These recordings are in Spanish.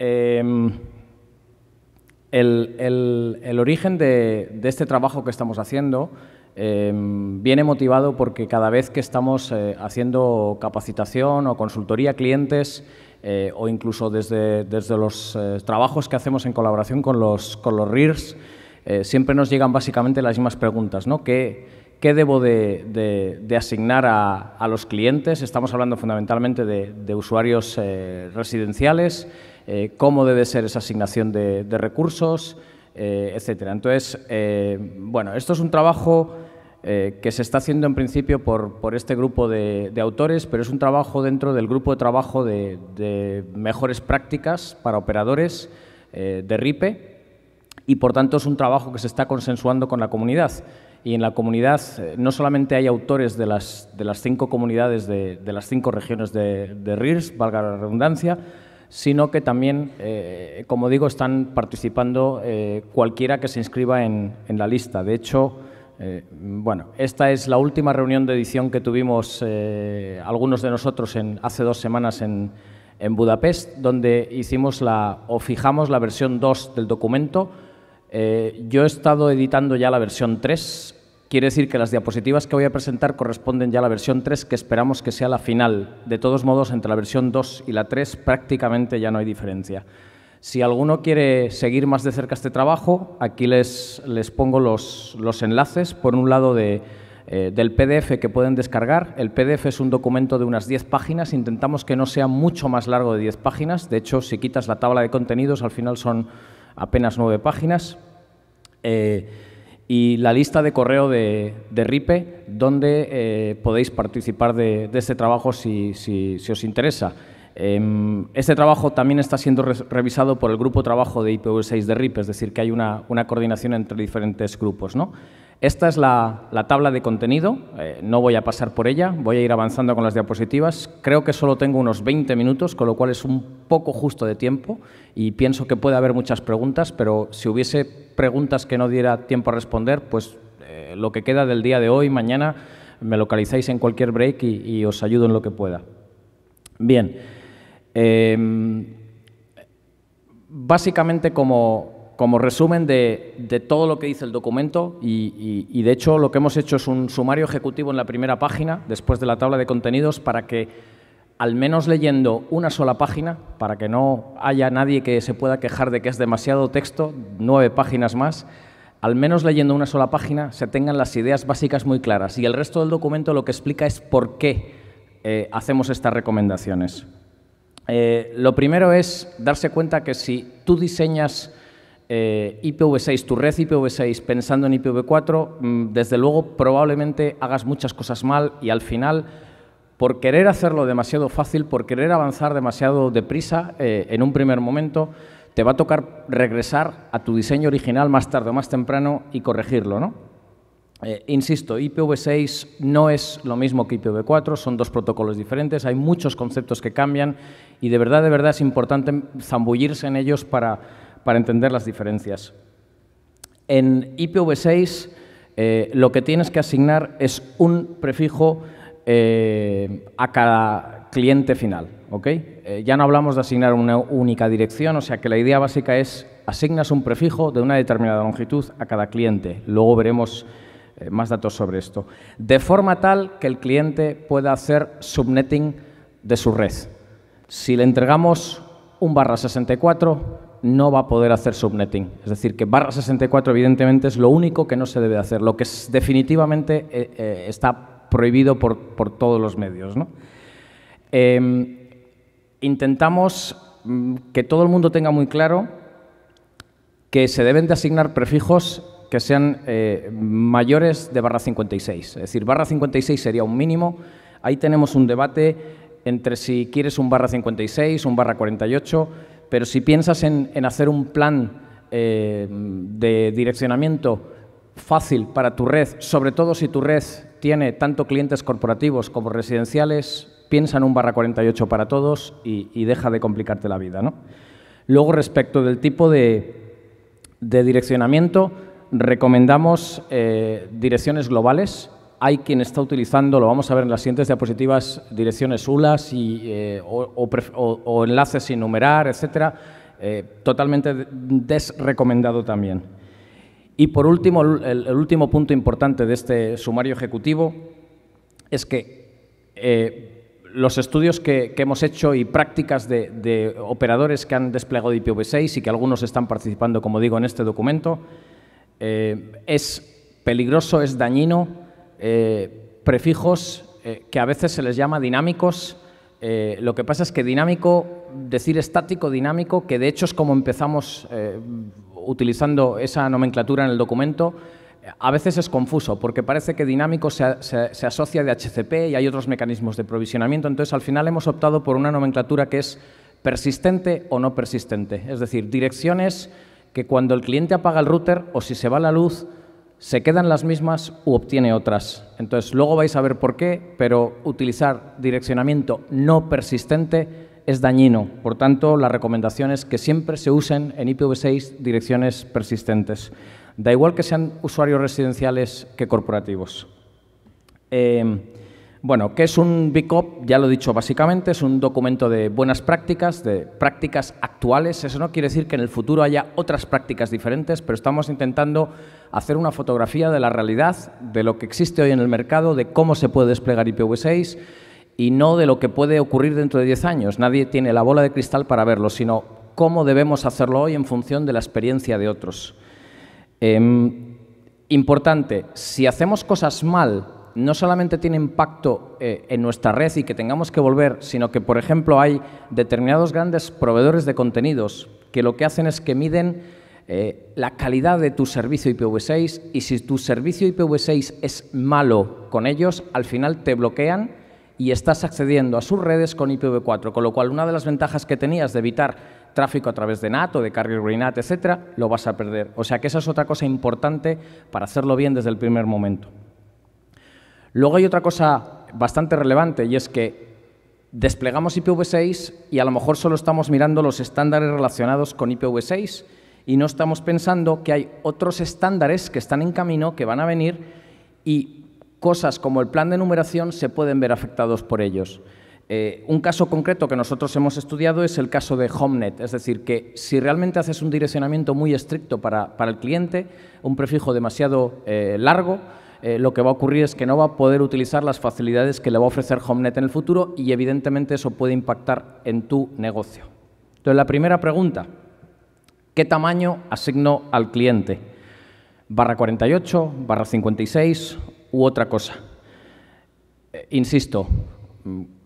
Em, el, origen de, este trabajo que estamos haciendo em, viene motivado porque cada vez que estamos eh, haciendo capacitación o consultoría a clientes eh, o incluso desde, los eh, trabajos que hacemos en colaboración con los, con los RIRS, siempre nos llegan básicamente las mismas preguntas. ¿no? ¿Qué, debo de, asignar a, los clientes? Estamos hablando fundamentalmente de, usuarios residenciales. Eh, cómo debe ser esa asignación de, recursos, eh, etcétera. Entonces, eh, bueno, esto es un trabajo eh, que se está haciendo en principio por, por este grupo de, autores, pero es un trabajo dentro del grupo de trabajo de, mejores prácticas para operadores de RIPE y, por tanto, es un trabajo que se está consensuando con la comunidad y en la comunidad no solamente hay autores de las, de las cinco comunidades, de, de las cinco regiones de, de, RIRS, e, valga la redundancia, sino que también, eh, como digo, están participando eh, cualquiera que se inscriba en, en la lista. De hecho, eh, bueno, esta es la última reunión de edición que tuvimos algunos de nosotros en, hace dos semanas en, en, Budapest, donde hicimos la, o fijamos la versión 2 del documento. yo he estado editando ya la versión 3, Quiere decir que las diapositivas que voy a presentar corresponden ya a la versión 3, que esperamos que sea la final. De todos modos, entre la versión 2 y la 3 prácticamente ya no hay diferencia. Si alguno quiere seguir más de cerca este trabajo, aquí les, les pongo los, los enlaces, por un lado de, eh, del PDF que pueden descargar. El PDF es un documento de unas 10 páginas, intentamos que no sea mucho más largo de 10 páginas, de hecho, si quitas la tabla de contenidos, al final son apenas 9 páginas. Eh, y la lista de correo de, RIPE, donde eh, podéis participar de, este trabajo si, os interesa. Em, este trabajo también está siendo revisado por el grupo trabajo de IPv6 de RIPE, es decir, que hay una, una coordinación entre diferentes grupos. ¿no? Esta es la, tabla de contenido, eh, no voy a pasar por ella, voy a ir avanzando con las diapositivas. Creo que solo tengo unos 20 minutos, con lo cual es un poco justo de tiempo y pienso que puede haber muchas preguntas, pero si hubiese preguntas que no diera tiempo a responder, pues eh, lo que queda del día de hoy, mañana, me localizáis en cualquier break y, os ayudo en lo que pueda. Bien, em, básicamente como, como resumen de, todo lo que dice el documento y, de hecho lo que hemos hecho es un sumario ejecutivo en la primera página, después de la tabla de contenidos, para que al menos leyendo una sola página, para que no haya nadie que se pueda quejar de que es demasiado texto, nueve páginas más, al menos leyendo una sola página se tengan las ideas básicas muy claras y el resto del documento lo que explica es por qué eh, hacemos estas recomendaciones. Eh, lo primero es darse cuenta que si tú diseñas eh, IPv6, tu red IPv6 pensando en IPv4, mm, desde luego probablemente hagas muchas cosas mal y al final, por querer hacerlo demasiado fácil, por querer avanzar demasiado deprisa eh, en un primer momento, te va a tocar regresar a tu diseño original más tarde o más temprano y corregirlo, ¿no? Eh, insisto, IPv6 no es lo mismo que IPv4, son dos protocolos diferentes, hay muchos conceptos que cambian y de verdad, de verdad es importante zambullirse en ellos para para entender las diferencias. En IPv6 eh, lo que tienes que asignar es un prefijo eh, a cada cliente final. Eh, ya no hablamos de asignar una única dirección, o sea que la idea básica es asignas un prefijo de una determinada longitud a cada cliente. Luego veremos más datos sobre esto. De forma tal que el cliente pueda hacer subnetting de su red. Si le entregamos un barra 64, no va a poder hacer subnetting. Es decir, que barra 64 evidentemente es lo único que no se debe hacer, lo que es, definitivamente eh, eh, está prohibido por, todos los medios. Em, intentamos mm, que todo el mundo tenga muy claro que se deben de asignar prefijos que sean eh, mayores de barra 56. Es decir, barra 56 sería un mínimo. Ahí tenemos un debate entre si quieres un barra 56, un barra 48 pero si piensas en, hacer un plan eh, de direccionamiento fácil para tu red, sobre todo si tu red tiene tanto clientes corporativos como residenciales, piensa en un barra 48 para todos y, deja de complicarte la vida. Luego, respecto del tipo de, direccionamiento, recomendamos eh, direcciones globales hay quien está utilizando, lo vamos a ver en las siguientes diapositivas, direcciones ULAs eh, o, enlaces sin numerar, etcétera, eh, totalmente desrecomendado también. Y por último, el, último punto importante de este sumario ejecutivo es que eh, los estudios que, hemos hecho y prácticas de operadores que han desplegado IPv6 y que algunos están participando, como digo, en este documento, es peligroso, es dañino eh, prefijos eh, que a veces se les llama dinámicos. Eh, lo que pasa es que dinámico, decir estático, dinámico, que de hecho es como empezamos utilizando esa nomenclatura en el documento, a veces es confuso porque parece que dinámico se, se asocia de HCP y hay otros mecanismos de provisionamiento, entonces al final hemos optado por una nomenclatura que es persistente o no persistente, es decir, direcciones que cuando el cliente apaga el router o si se va la luz, se quedan las mismas u obtiene otras. Entonces, luego vais a ver por qué, pero utilizar direccionamiento no persistente es dañino. Por tanto, la recomendación es que siempre se usen en IPv6 direcciones persistentes. Da igual que sean usuarios residenciales que corporativos. Eh, bueno, ¿qué es un BICOP? Ya lo he dicho básicamente, es un documento de buenas prácticas, de prácticas actuales. Eso no quiere decir que en el futuro haya otras prácticas diferentes, pero estamos intentando hacer una fotografía de la realidad, de lo que existe hoy en el mercado, de cómo se puede desplegar IPv6 y no de lo que puede ocurrir dentro de 10 años. Nadie tiene la bola de cristal para verlo, sino cómo debemos hacerlo hoy en función de la experiencia de otros. Em, importante, si hacemos cosas mal, no solamente tiene impacto eh, en nuestra red y que tengamos que volver, sino que, por ejemplo, hay determinados grandes proveedores de contenidos que lo que hacen es que miden eh, la calidad de tu servicio IPv6 y si tu servicio IPv6 es malo con ellos, al final te bloquean y estás accediendo a sus redes con IPv4, con lo cual una de las ventajas que tenías de evitar tráfico a través de NAT o de Carrier Greenat, etcétera, lo vas a perder. O sea que esa es otra cosa importante para hacerlo bien desde el primer momento. Luego hay otra cosa bastante relevante y es que desplegamos IPv6 y a lo mejor solo estamos mirando los estándares relacionados con IPv6 y no estamos pensando que hay otros estándares que están en camino, que van a venir y cosas como el plan de numeración se pueden ver afectados por ellos. Eh, un caso concreto que nosotros hemos estudiado es el caso de HomeNet, es decir, que si realmente haces un direccionamiento muy estricto para, el cliente, un prefijo demasiado eh, largo, eh, lo que va a ocurrir es que no va a poder utilizar las facilidades que le va a ofrecer HomeNet en el futuro y evidentemente eso puede impactar en tu negocio. Entonces, la primera pregunta, ¿qué tamaño asigno al cliente? ¿Barra 48, barra 56 u otra cosa? Eh, insisto,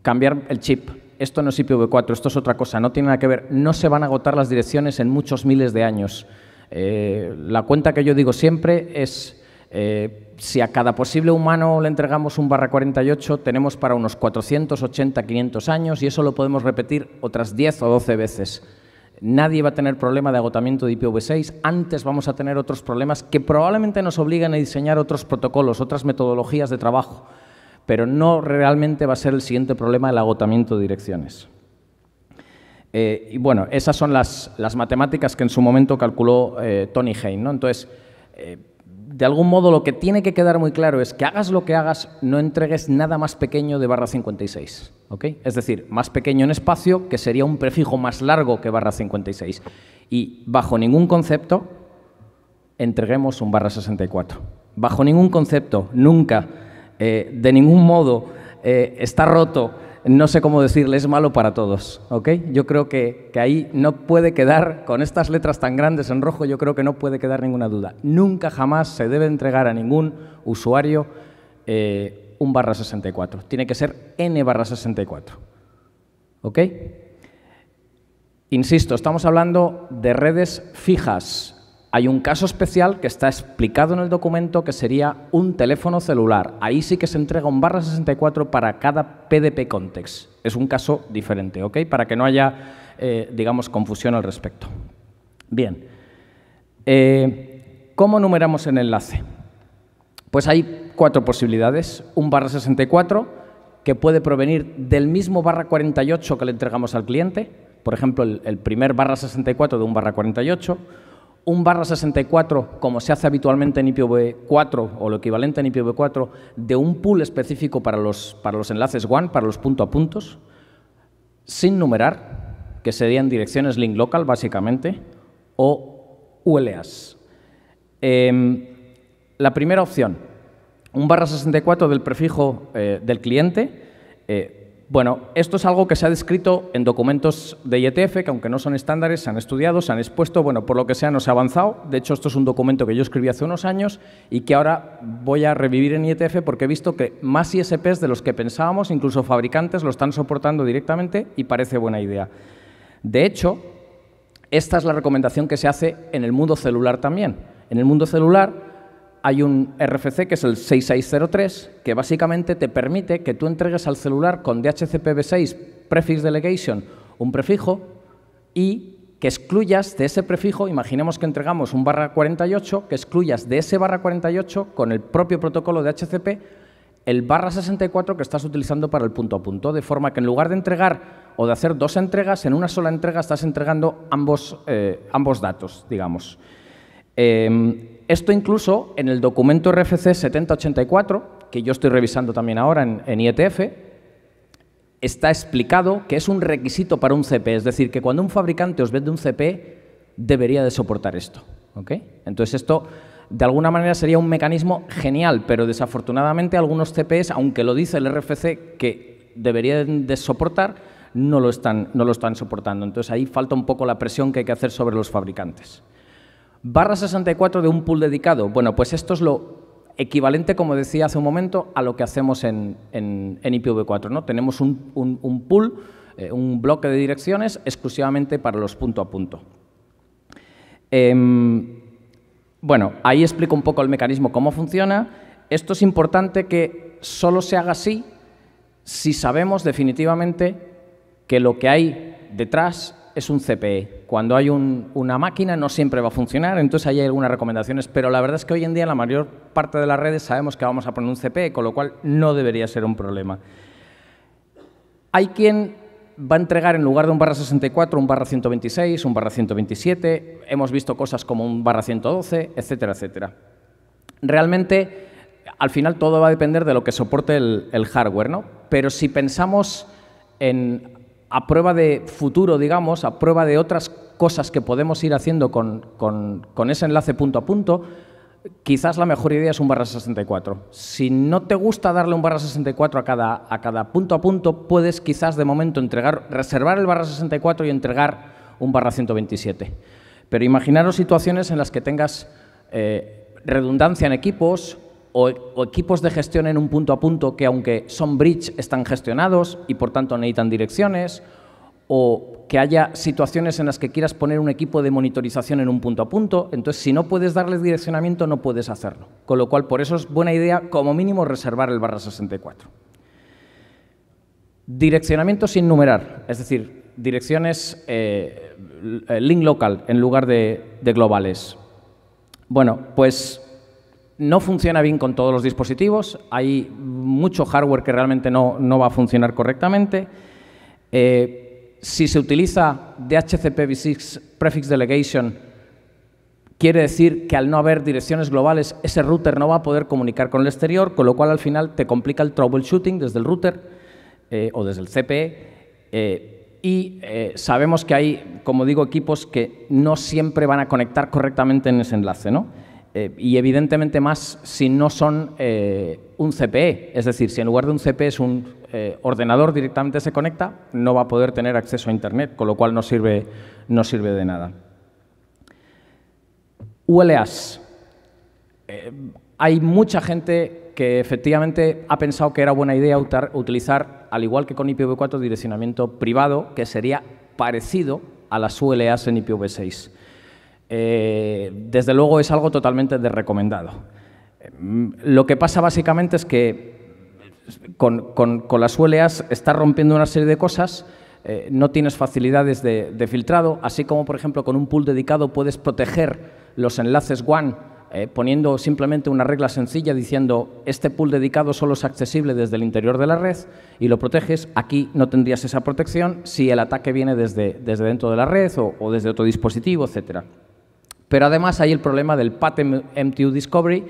cambiar el chip. Esto no es IPv4, esto es otra cosa, no tiene nada que ver. No se van a agotar las direcciones en muchos miles de años. Eh, la cuenta que yo digo siempre es eh, si a cada posible humano le entregamos un barra 48, tenemos para unos 480, 500 años y eso lo podemos repetir otras 10 o 12 veces. Nadie va a tener problema de agotamiento de IPv6, antes vamos a tener otros problemas que probablemente nos obligan a diseñar otros protocolos, otras metodologías de trabajo, pero no realmente va a ser el siguiente problema el agotamiento de direcciones. Eh, y bueno, esas son las, matemáticas que en su momento calculó eh, Tony Hay, ¿no? Entonces, de algún modo lo que tiene que quedar muy claro es que hagas lo que hagas, no entregues nada más pequeño de barra 56. ¿ok? Es decir, más pequeño en espacio, que sería un prefijo más largo que barra 56. Y bajo ningún concepto entreguemos un barra 64. Bajo ningún concepto, nunca, eh, de ningún modo, eh, está roto no sé cómo decirle, es malo para todos, ¿ok? Yo creo que, ahí no puede quedar, con estas letras tan grandes en rojo, yo creo que no puede quedar ninguna duda. Nunca jamás se debe entregar a ningún usuario eh, un barra 64. Tiene que ser n barra 64, ¿ok? Insisto, estamos hablando de redes fijas, hay un caso especial que está explicado en el documento que sería un teléfono celular. Ahí sí que se entrega un barra 64 para cada PDP context. Es un caso diferente, ¿ok? Para que no haya, eh, digamos, confusión al respecto. Bien. Eh, ¿Cómo numeramos el enlace? Pues hay cuatro posibilidades. Un barra 64 que puede provenir del mismo barra 48 que le entregamos al cliente. Por ejemplo, el, el primer barra 64 de un barra 48 un barra 64, como se hace habitualmente en IPv4 o lo equivalente en IPv4, de un pool específico para los, para los enlaces one para los punto a puntos, sin numerar, que serían direcciones link local, básicamente, o ULAs. Em, la primera opción, un barra 64 del prefijo eh, del cliente, eh, bueno, esto es algo que se ha descrito en documentos de IETF, que aunque no son estándares, se han estudiado, se han expuesto, bueno, por lo que sea no se ha avanzado. De hecho, esto es un documento que yo escribí hace unos años y que ahora voy a revivir en IETF porque he visto que más ISPs de los que pensábamos, incluso fabricantes, lo están soportando directamente y parece buena idea. De hecho, esta es la recomendación que se hace en el mundo celular también. En el mundo celular hay un RFC que es el 6603, que básicamente te permite que tú entregues al celular con DHCPv6 prefix delegation un prefijo y que excluyas de ese prefijo, imaginemos que entregamos un barra 48, que excluyas de ese barra 48 con el propio protocolo de HCP el barra 64 que estás utilizando para el punto a punto, de forma que en lugar de entregar o de hacer dos entregas, en una sola entrega estás entregando ambos, eh, ambos datos, digamos. Em, esto incluso en el documento RFC 7084, que yo estoy revisando también ahora en, IETF, está explicado que es un requisito para un CP, es decir, que cuando un fabricante os vende un CP, debería de soportar esto. Entonces esto, de alguna manera, sería un mecanismo genial, pero desafortunadamente algunos CPs, aunque lo dice el RFC que deberían de soportar, no lo están soportando. Entonces ahí falta un poco la presión que hay que hacer sobre los fabricantes. Barra 64 de un pool dedicado. Bueno, pues esto es lo equivalente, como decía hace un momento, a lo que hacemos en, en, IPv4. Tenemos un, pool, eh, un bloque de direcciones exclusivamente para los punto a punto. Em, bueno, ahí explico un poco el mecanismo, cómo funciona. Esto es importante que solo se haga así si sabemos definitivamente que lo que hay detrás es un CPE. Cuando hay una máquina no siempre va a funcionar, entonces ahí hay algunas recomendaciones, pero la verdad es que hoy en día la mayor parte de las redes sabemos que vamos a poner un CPE, con lo cual no debería ser un problema. Hay quien va a entregar en lugar de un barra 64 un barra 126, un barra 127, hemos visto cosas como un barra 112, etcétera, etcétera. Realmente, al final todo va a depender de lo que soporte el, el hardware, ¿no? Pero si pensamos en a prueba de futuro, digamos, a prueba de otras cosas que podemos ir haciendo con, ese enlace punto a punto, quizás la mejor idea es un barra 64. Si no te gusta darle un barra 64 a cada, a cada punto a punto, puedes quizás de momento entregar, reservar el barra 64 y entregar un barra 127. Pero imaginaros situaciones en las que tengas eh, redundancia en equipos o, equipos de gestión en un punto a punto que aunque son bridge están gestionados y por tanto necesitan direcciones, o que haya situaciones en las que quieras poner un equipo de monitorización en un punto a punto, entonces si no puedes darles direccionamiento no puedes hacerlo. Con lo cual, por eso es buena idea como mínimo reservar el barra 64. Direccionamiento sin numerar, es decir, direcciones eh, eh, link local en lugar de globales. Bueno, pues no funciona bien con todos los dispositivos, hay mucho hardware que realmente no, va a funcionar correctamente. Eh, si se utiliza dhcpv 6 prefix delegation, quiere decir que al no haber direcciones globales, ese router no va a poder comunicar con el exterior, con lo cual al final te complica el troubleshooting desde el router eh, o desde el CPE. Eh, y sabemos que hay, como digo, equipos que no siempre van a conectar correctamente en ese enlace, ¿no? Eh, y evidentemente más si no son eh, un CPE. Es decir, si en lugar de un CPE es un eh, ordenador directamente se conecta, no va a poder tener acceso a Internet, con lo cual no sirve, no sirve de nada. ULAs. hay mucha gente que efectivamente ha pensado que era buena idea utilizar, al igual que con IPv4, direccionamiento privado, que sería parecido a las ULAs en IPv6. Eh, desde luego es algo totalmente desrecomendado. Mm, lo que pasa básicamente es que con, las ULAs estás rompiendo una serie de cosas, eh, no tienes facilidades de, filtrado, así como por ejemplo con un pool dedicado puedes proteger los enlaces WAN eh, poniendo simplemente una regla sencilla diciendo este pool dedicado solo es accesible desde el interior de la red y lo proteges, aquí no tendrías esa protección si el ataque viene desde, desde dentro de la red o, o desde otro dispositivo, etcétera. Pero además hay el problema del Patent MTU Discovery,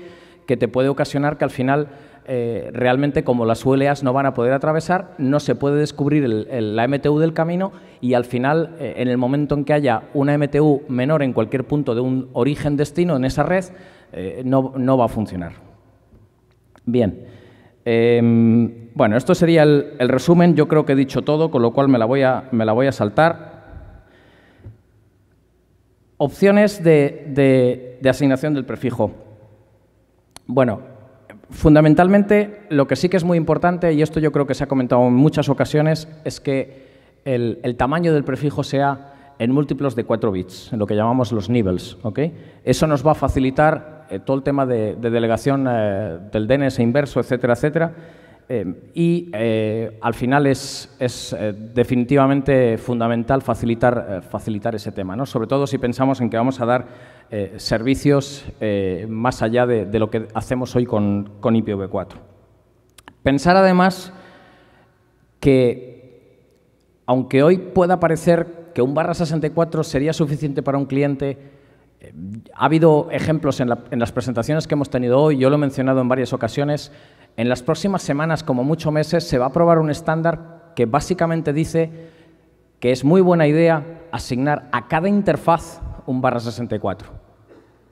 que te puede ocasionar que al final eh, realmente como las ULAs no van a poder atravesar, no se puede descubrir el, la MTU del camino y al final, eh, en el momento en que haya una MTU menor en cualquier punto de un origen-destino en esa red, eh, no, va a funcionar. Bien. Em, bueno, esto sería el, el, resumen. Yo creo que he dicho todo, con lo cual me la voy a, me la voy a saltar. Opciones de, asignación del prefijo. Bueno, fundamentalmente lo que sí que es muy importante, y esto yo creo que se ha comentado en muchas ocasiones, es que el, tamaño del prefijo sea en múltiplos de 4 bits, en lo que llamamos los niveles. Eso nos va a facilitar eh, todo el tema de, delegación eh, del DNS inverso, etcétera, etcétera. Eh, y eh, al final es, eh, definitivamente fundamental facilitar, ese tema, ¿no? sobre todo si pensamos en que vamos a dar servicios más allá de, lo que hacemos hoy con, con IPv4. Pensar además que, aunque hoy pueda parecer que un barra 64 sería suficiente para un cliente, ha habido ejemplos en las presentaciones que hemos tenido hoy, yo lo he mencionado en varias ocasiones, en las próximas semanas, como muchos meses, se va a aprobar un estándar que básicamente dice que es muy buena idea asignar a cada interfaz un barra 64.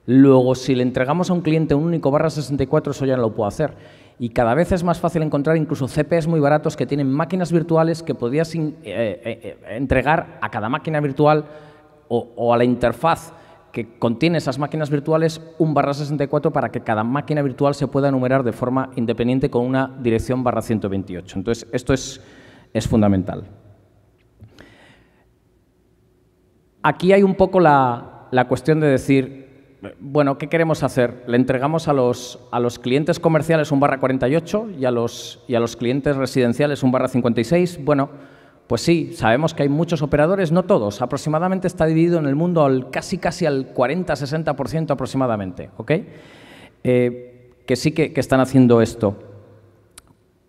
Luego, si le entregamos a un cliente un único barra 64, eso ya no lo puedo hacer. Y cada vez es más fácil encontrar incluso CPS muy baratos que tienen máquinas virtuales que podías eh, eh, eh, entregar a cada máquina virtual o, o a la interfaz que contiene esas máquinas virtuales un barra 64 para que cada máquina virtual se pueda enumerar de forma independiente con una dirección barra 128. Entonces, esto es, fundamental. Aquí hay un poco la, cuestión de decir, bueno, ¿qué queremos hacer? ¿Le entregamos a los, clientes comerciales un barra 48 y a los, y a los clientes residenciales un barra 56? Bueno, pues sí, sabemos que hay muchos operadores, no todos, aproximadamente está dividido en el mundo al casi casi al 40-60% aproximadamente, ¿ok? Eh, que sí que, están haciendo esto.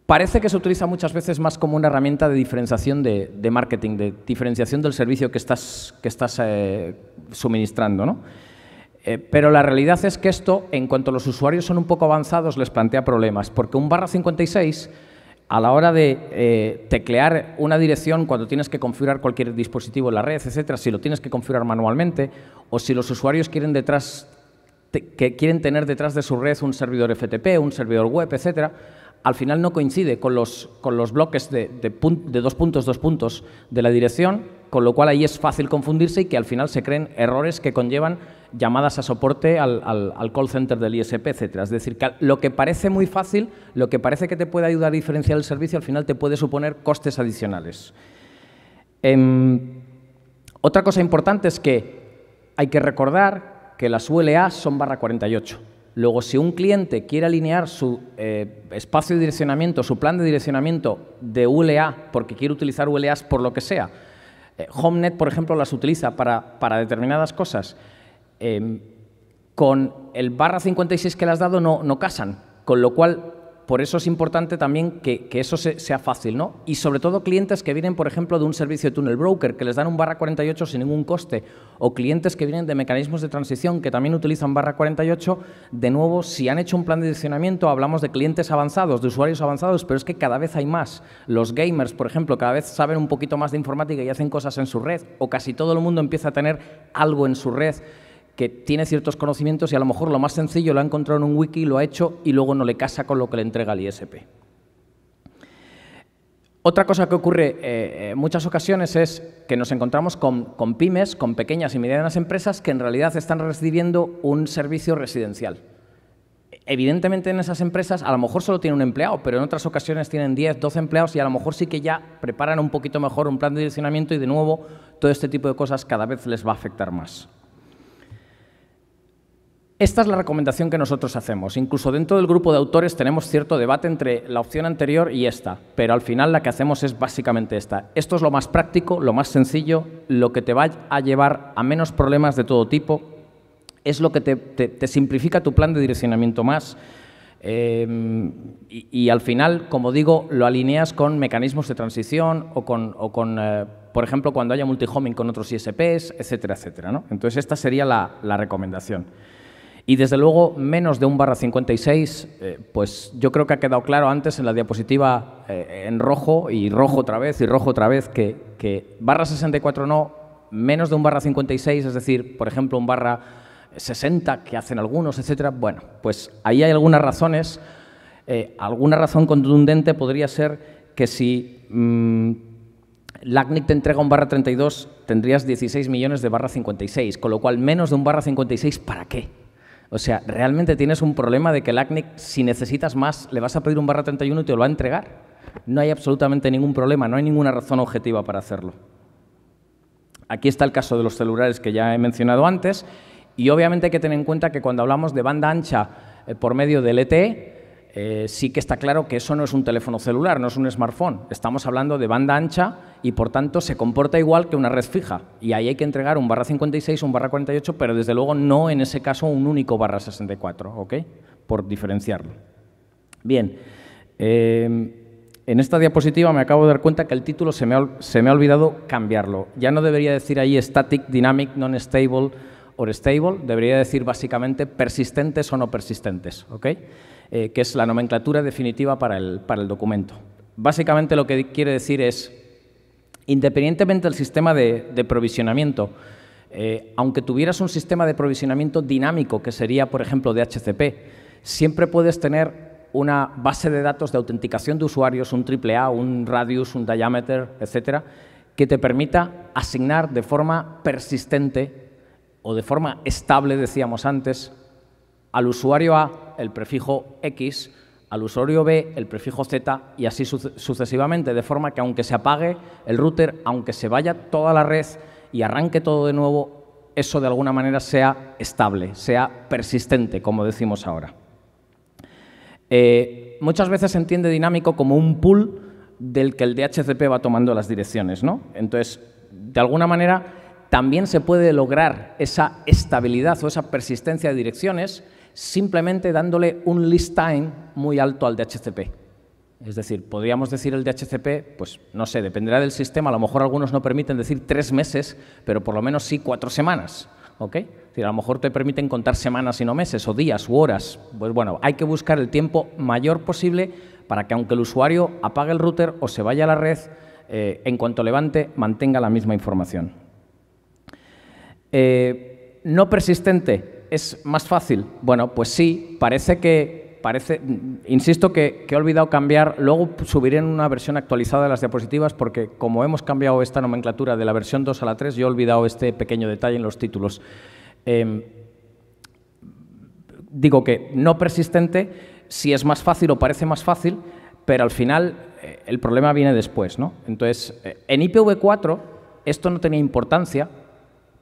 Parece que se utiliza muchas veces más como una herramienta de diferenciación de, marketing, de diferenciación del servicio que estás, que estás eh, suministrando. Eh, pero la realidad es que esto, en cuanto los usuarios son un poco avanzados, les plantea problemas, porque un barra 56 a la hora de eh, teclear una dirección cuando tienes que configurar cualquier dispositivo en la red, etcétera, si lo tienes que configurar manualmente o si los usuarios quieren que quieren tener detrás de su red un servidor FTP, un servidor web, etcétera, al final no coincide con los, bloques de, de dos puntos, dos puntos de la dirección con lo cual ahí es fácil confundirse y que al final se creen errores que conllevan llamadas a soporte al, call center del ISP, etc. Es decir, que lo que parece muy fácil, lo que parece que te puede ayudar a diferenciar el servicio, al final te puede suponer costes adicionales. Em, otra cosa importante es que hay que recordar que las ULA son barra 48. Luego, si un cliente quiere alinear su eh, espacio de direccionamiento, su plan de direccionamiento de ULA, porque quiere utilizar ULAs por lo que sea, eh, HomeNet, por ejemplo, las utiliza para, determinadas cosas. Em, con el barra 56 que le has dado no, no casan, con lo cual por eso es importante también que, eso sea fácil, ¿no? Y sobre todo clientes que vienen, por ejemplo, de un servicio de tunnel broker, que les dan un barra 48 sin ningún coste, o clientes que vienen de mecanismos de transición que también utilizan barra 48, de nuevo, si han hecho un plan de adicionamiento, hablamos de clientes avanzados, de usuarios avanzados, pero es que cada vez hay más. Los gamers, por ejemplo, cada vez saben un poquito más de informática y hacen cosas en su red, o casi todo el mundo empieza a tener algo en su red que tiene ciertos conocimientos y a lo mejor lo más sencillo lo ha encontrado en un wiki, lo ha hecho y luego no le casa con lo que le entrega el ISP. Otra cosa que ocurre eh, eh, en muchas ocasiones es que nos encontramos con, con, pymes, con pequeñas y medianas empresas que en realidad están recibiendo un servicio residencial. Evidentemente en esas empresas a lo mejor solo tiene un empleado, pero en otras ocasiones tienen 10, 12 empleados y a lo mejor sí que ya preparan un poquito mejor un plan de direccionamiento y de nuevo todo este tipo de cosas cada vez les va a afectar más. Esta es la recomendación que nosotros hacemos. Incluso dentro del grupo de autores tenemos cierto debate entre la opción anterior y esta, pero al final la que hacemos es básicamente esta. Esto es lo más práctico, lo más sencillo, lo que te va a llevar a menos problemas de todo tipo, es lo que te, simplifica tu plan de direccionamiento más. Eh, y, al final, como digo, lo alineas con mecanismos de transición o con, eh, por ejemplo, cuando haya multihoming con otros ISPs, etcétera, etcétera. Entonces, esta sería la recomendación. Y desde luego, menos de un barra 56, eh, pues yo creo que ha quedado claro antes en la diapositiva eh, en rojo, y rojo otra vez, y rojo otra vez, que, barra 64 no, menos de un barra 56, es decir, por ejemplo, un barra 60 que hacen algunos, etcétera. Bueno, pues ahí hay algunas razones. Eh, alguna razón contundente podría ser que si mm, LACNIC te entrega un barra 32, tendrías 16 millones de barra 56, con lo cual menos de un barra 56, ¿para qué? O sea, ¿realmente tienes un problema de que el ACNIC, si necesitas más, le vas a pedir un barra 31 y te lo va a entregar? No hay absolutamente ningún problema, no hay ninguna razón objetiva para hacerlo. Aquí está el caso de los celulares que ya he mencionado antes, y obviamente hay que tener en cuenta que cuando hablamos de banda ancha eh, por medio del ETE... Eh, sí que está claro que eso no es un teléfono celular, no es un smartphone. Estamos hablando de banda ancha y por tanto se comporta igual que una red fija. Y ahí hay que entregar un barra 56, un barra 48, pero desde luego no en ese caso un único barra 64, ¿ok? Por diferenciarlo. Bien. Eh, en esta diapositiva me acabo de dar cuenta que el título se me, ha, se me ha olvidado cambiarlo. Ya no debería decir ahí static, dynamic, non-stable o stable, debería decir básicamente persistentes o no persistentes, ¿ok? Eh, que es la nomenclatura definitiva para el, documento. Básicamente lo que quiere decir es, independientemente del sistema de, provisionamiento, eh, aunque tuvieras un sistema de provisionamiento dinámico, que sería, por ejemplo, de HCP, siempre puedes tener una base de datos de autenticación de usuarios, un AAA, un radius, un diameter, etcétera, que te permita asignar de forma persistente o de forma estable, decíamos antes, al usuario A el prefijo X, al usuario B el prefijo Z y así sucesivamente, de forma que aunque se apague el router, aunque se vaya toda la red y arranque todo de nuevo, eso de alguna manera sea estable, sea persistente, como decimos ahora. Eh, muchas veces se entiende dinámico como un pool del que el DHCP va tomando las direcciones, ¿no? Entonces, de alguna manera, también se puede lograr esa estabilidad o esa persistencia de direcciones simplemente dándole un list time muy alto al DHCP. Es decir, podríamos decir el DHCP, pues no sé, dependerá del sistema, a lo mejor algunos no permiten decir tres meses, pero por lo menos sí cuatro semanas. ¿ok? a lo mejor te permiten contar semanas y no meses, o días, u horas. Pues bueno, hay que buscar el tiempo mayor posible para que aunque el usuario apague el router o se vaya a la red, eh, en cuanto levante, mantenga la misma información. Eh, no persistente es más fácil. Bueno, pues sí, parece que, parece, insisto que, he olvidado cambiar, luego subiré en una versión actualizada de las diapositivas porque como hemos cambiado esta nomenclatura de la versión 2 a la 3, yo he olvidado este pequeño detalle en los títulos. Em, digo que no persistente, si es más fácil o parece más fácil, pero al final eh, el problema viene después. ¿no? Entonces, eh, en IPv4 esto no tenía importancia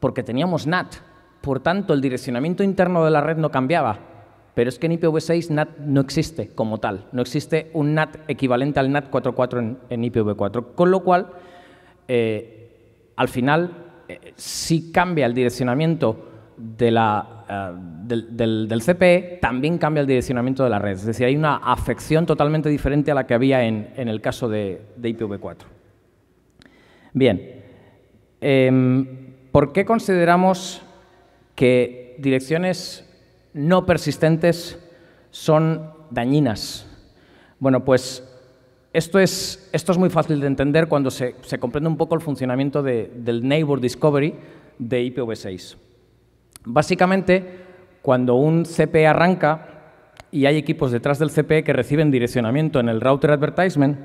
porque teníamos NAT por tanto, el direccionamiento interno de la red no cambiaba. Pero es que en IPv6 NAT no existe como tal. No existe un NAT equivalente al NAT 44 en, IPv4. Con lo cual, eh, al final, eh, si cambia el direccionamiento de la, eh, del, CPE, también cambia el direccionamiento de la red. Es decir, hay una afección totalmente diferente a la que había en, el caso de, IPv4. Bien. Em, ¿Por qué consideramos que direcciones no persistentes son dañinas. Bueno, pues esto es, esto es muy fácil de entender cuando se, comprende un poco el funcionamiento del Neighbor Discovery de IPv6. Básicamente, cuando un CP e arranca y hay equipos detrás del CP e que reciben direccionamiento en el router advertisement,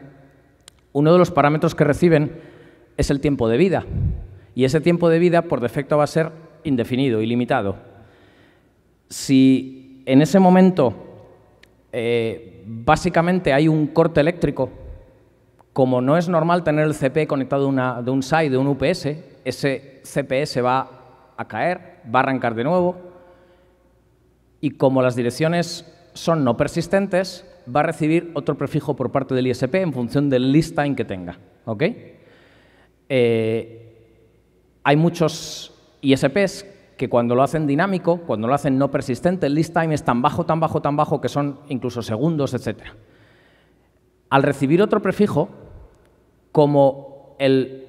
uno de los parámetros que reciben es el tiempo de vida. Y ese tiempo de vida, por defecto, va a ser indefinido, ilimitado. Si en ese momento eh, básicamente hay un corte eléctrico, como no es normal tener el CP conectado de, un SAI, de un UPS, ese CPS va a caer, va a arrancar de nuevo, y como las direcciones son no persistentes, va a recibir otro prefijo por parte del ISP en función del list time que tenga. Eh, hay muchos y ISPs que cuando lo hacen dinámico, cuando lo hacen no persistente, el list time es tan bajo, tan bajo, tan bajo que son incluso segundos, etc. Al recibir otro prefijo, como el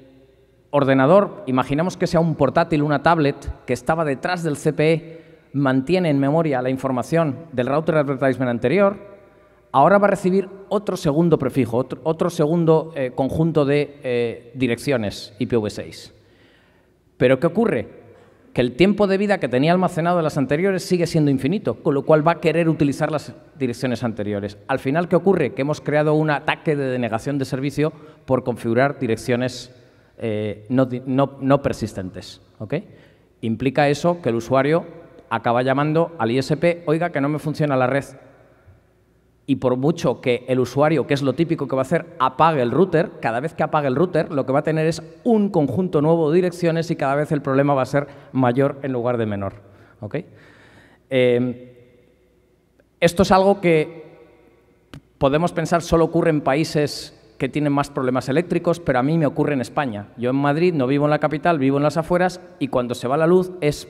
ordenador, imaginemos que sea un portátil, una tablet, que estaba detrás del CPE, mantiene en memoria la información del router advertisement anterior, ahora va a recibir otro segundo prefijo, otro, segundo eh, conjunto de eh, direcciones IPv6. Pero ¿qué ocurre? que el tiempo de vida que tenía almacenado en las anteriores sigue siendo infinito, con lo cual va a querer utilizar las direcciones anteriores. Al final, ¿qué ocurre? Que hemos creado un ataque de denegación de servicio por configurar direcciones eh, no, persistentes. Implica eso que el usuario acaba llamando al ISP, oiga que no me funciona la red y por mucho que el usuario, que es lo típico que va a hacer, apague el router, cada vez que apague el router lo que va a tener es un conjunto nuevo de direcciones y cada vez el problema va a ser mayor en lugar de menor. Em, esto es algo que podemos pensar solo ocurre en países que tienen más problemas eléctricos, pero a mí me ocurre en España. Yo en Madrid no vivo en la capital, vivo en las afueras y cuando se va la luz es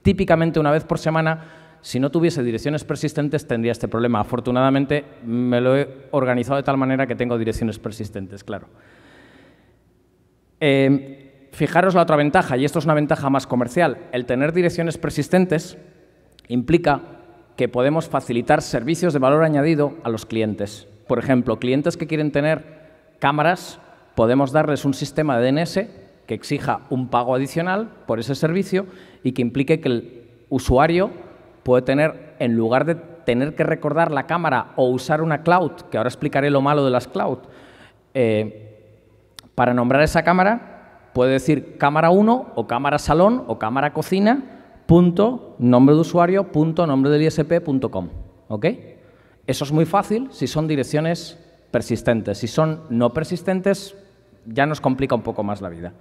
típicamente una vez por semana si no tuviese direcciones persistentes tendría este problema. Afortunadamente me lo he organizado de tal manera que tengo direcciones persistentes, claro. Eh, fijaros la otra ventaja, y esto es una ventaja más comercial. El tener direcciones persistentes implica que podemos facilitar servicios de valor añadido a los clientes. Por ejemplo, clientes que quieren tener cámaras, podemos darles un sistema de DNS que exija un pago adicional por ese servicio y que implique que el usuario puede tener, en lugar de tener que recordar la cámara o usar una cloud, que ahora explicaré lo malo de las cloud, eh, para nombrar esa cámara puede decir cámara 1 o cámara salón o cámara cocina, punto, nombre de usuario, punto, nombre del com. ¿Ok? Eso es muy fácil si son direcciones persistentes. Si son no persistentes, ya nos complica un poco más la vida.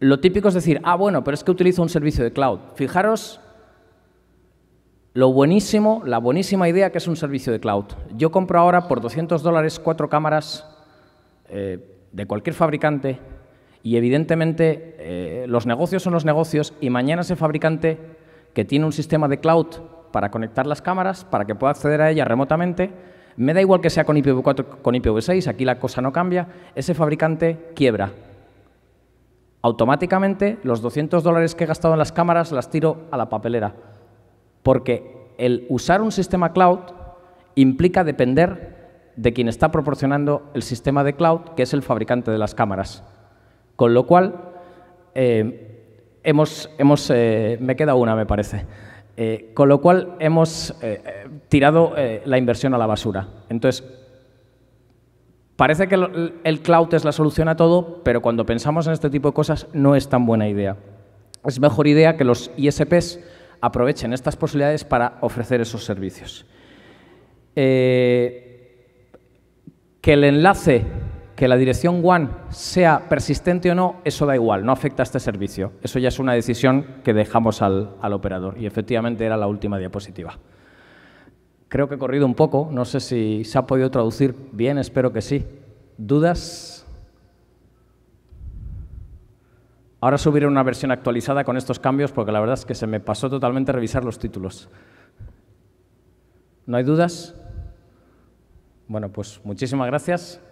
Lo típico es decir, ah, bueno, pero es que utilizo un servicio de cloud. Fijaros lo buenísimo, la buenísima idea que es un servicio de cloud. Yo compro ahora por 200 dólares cuatro cámaras eh, de cualquier fabricante y evidentemente eh, los negocios son los negocios y mañana ese fabricante que tiene un sistema de cloud para conectar las cámaras, para que pueda acceder a ellas remotamente, me da igual que sea con IPv4, con IPv6, aquí la cosa no cambia, ese fabricante quiebra. Automáticamente los 200 dólares que he gastado en las cámaras las tiro a la papelera porque el usar un sistema cloud implica depender de quien está proporcionando el sistema de cloud, que es el fabricante de las cámaras. Con lo cual, eh, hemos, eh, me queda una, me parece. Eh, con lo cual, hemos tirado la inversión a la basura. Entonces, parece que el cloud es la solución a todo, pero cuando pensamos en este tipo de cosas, no es tan buena idea. Es mejor idea que los ISPs aprovechen estas posibilidades para ofrecer esos servicios. Eh, que el enlace, que la dirección One sea persistente o no, eso da igual, no afecta a este servicio. Eso ya es una decisión que dejamos al, al operador y efectivamente era la última diapositiva. Creo que he corrido un poco, no sé si se ha podido traducir bien, espero que sí. ¿Dudas? Ahora subiré una versión actualizada con estos cambios porque la verdad es que se me pasó totalmente revisar los títulos. ¿No hay dudas? Bueno, pues muchísimas gracias.